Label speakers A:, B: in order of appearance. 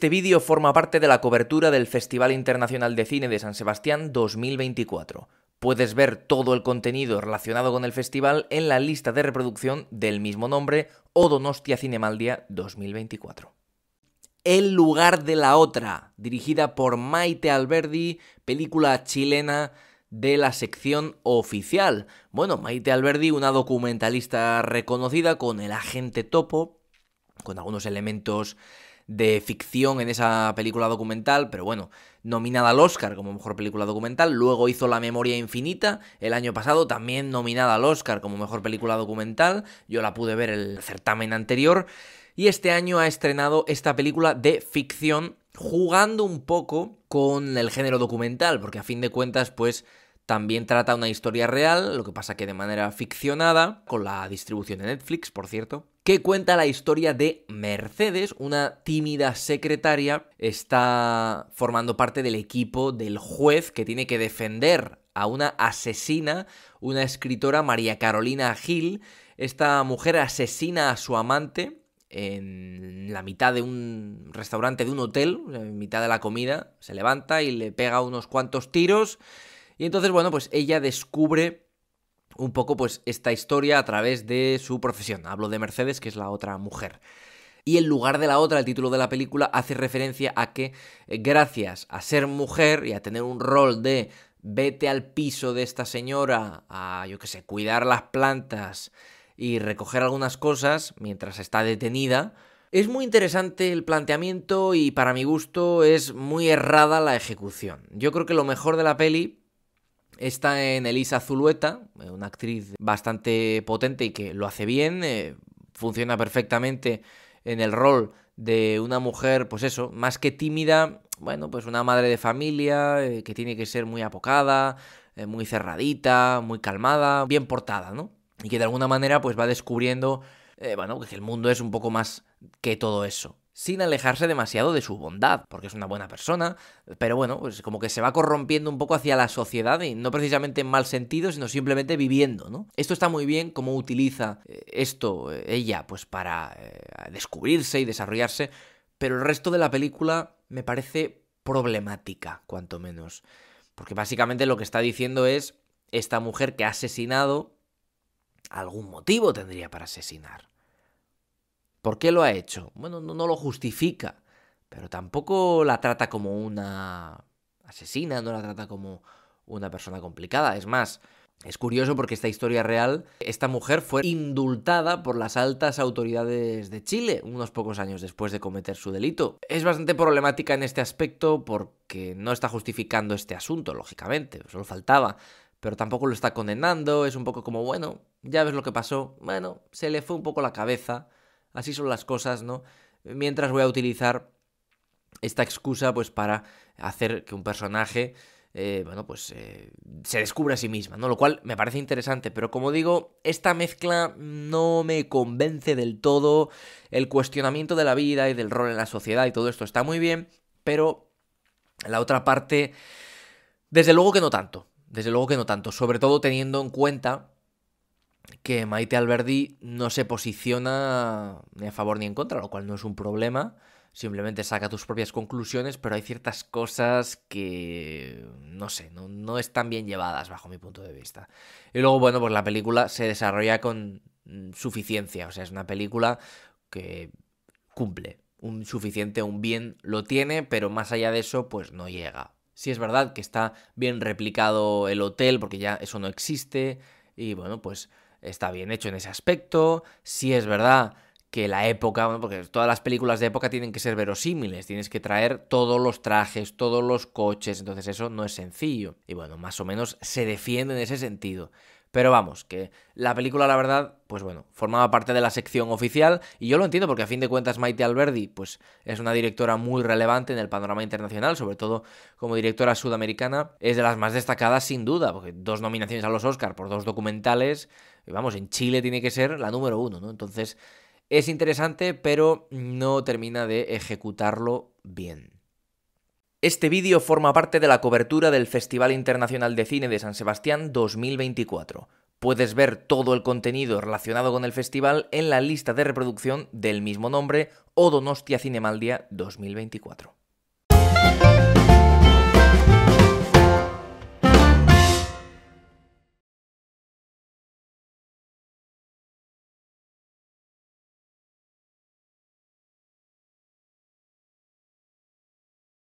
A: Este vídeo forma parte de la cobertura del Festival Internacional de Cine de San Sebastián 2024. Puedes ver todo el contenido relacionado con el festival en la lista de reproducción del mismo nombre o Donostia Cinemaldia 2024. El lugar de la otra, dirigida por Maite Alberdi, película chilena de la sección oficial. Bueno, Maite Alberdi, una documentalista reconocida con el agente topo, con algunos elementos de ficción en esa película documental, pero bueno, nominada al Oscar como mejor película documental. Luego hizo La Memoria Infinita el año pasado, también nominada al Oscar como mejor película documental. Yo la pude ver el certamen anterior. Y este año ha estrenado esta película de ficción jugando un poco con el género documental, porque a fin de cuentas, pues también trata una historia real, lo que pasa que de manera ficcionada, con la distribución de Netflix, por cierto, que cuenta la historia de Mercedes, una tímida secretaria, está formando parte del equipo del juez que tiene que defender a una asesina, una escritora María Carolina Gil. Esta mujer asesina a su amante en la mitad de un restaurante de un hotel, en mitad de la comida, se levanta y le pega unos cuantos tiros y entonces, bueno, pues ella descubre un poco pues esta historia a través de su profesión. Hablo de Mercedes, que es la otra mujer. Y en lugar de la otra, el título de la película hace referencia a que eh, gracias a ser mujer y a tener un rol de vete al piso de esta señora a, yo qué sé, cuidar las plantas y recoger algunas cosas mientras está detenida, es muy interesante el planteamiento y para mi gusto es muy errada la ejecución. Yo creo que lo mejor de la peli Está en Elisa Zulueta, eh, una actriz bastante potente y que lo hace bien, eh, funciona perfectamente en el rol de una mujer, pues eso, más que tímida, bueno, pues una madre de familia eh, que tiene que ser muy apocada, muy cerradita, muy calmada, bien portada, ¿no? Y que de alguna manera pues va descubriendo, bueno, que el mundo es un poco más que todo eso sin alejarse demasiado de su bondad, porque es una buena persona, pero bueno, pues como que se va corrompiendo un poco hacia la sociedad y no precisamente en mal sentido, sino simplemente viviendo, ¿no? Esto está muy bien cómo utiliza eh, esto eh, ella pues para eh, descubrirse y desarrollarse, pero el resto de la película me parece problemática, cuanto menos, porque básicamente lo que está diciendo es esta mujer que ha asesinado algún motivo tendría para asesinar. ¿Por qué lo ha hecho? Bueno, no, lo justifica, pero tampoco la trata como una asesina, no la trata como una persona complicada. Es más, es curioso porque esta historia real, esta mujer fue indultada por las altas autoridades de Chile unos pocos años después de cometer su delito. Es bastante problemática en este aspecto porque no está justificando este asunto, lógicamente, solo faltaba, pero tampoco lo está condenando, es un poco como, bueno, ya ves lo que pasó, bueno, se le fue un poco la cabeza, así son las cosas, ¿no? Mientras voy a utilizar esta excusa pues para hacer que un personaje, eh, bueno, pues eh, se descubra a sí misma, ¿no? Lo cual me parece interesante, pero como digo, esta mezcla no me convence del todo, el cuestionamiento de la vida y del rol en la sociedad y todo esto está muy bien, pero la otra parte, desde luego que no tanto, desde luego que no tanto, sobre todo teniendo en cuenta que Maite Alberdi no se posiciona ni a favor ni en contra, lo cual no es un problema. Simplemente saca tus propias conclusiones, pero hay ciertas cosas que no sé, no, no están bien llevadas bajo mi punto de vista. Y luego, bueno, pues la película se desarrolla con mm, suficiencia, o sea, es una película que cumple un suficiente, un bien lo tiene, pero más allá de eso, pues no llega. Sí es verdad que está bien replicado el hotel, porque ya eso no existe, y bueno, pues está bien hecho en ese aspecto, si es verdad que la época, bueno, porque todas las películas de época tienen que ser verosímiles, tienes que traer todos los trajes, todos los coches, entonces eso no es sencillo. Y bueno, más o menos se defiende en ese sentido. Pero vamos, que la película, la verdad, pues bueno, formaba parte de la sección oficial y yo lo entiendo porque a fin de cuentas Maite Alberdi, pues es una directora muy relevante en el panorama internacional, sobre todo como directora sudamericana, es de las más destacadas sin duda, porque dos nominaciones a los Oscars por dos documentales, vamos, en Chile tiene que ser la número uno, ¿no? Entonces es interesante, pero no termina de ejecutarlo bien. Este vídeo forma parte de la cobertura del Festival Internacional de Cine de San Sebastián 2024. Puedes ver todo el contenido relacionado con el festival en la lista de reproducción del mismo nombre o Donostia Cinemaldia 2024.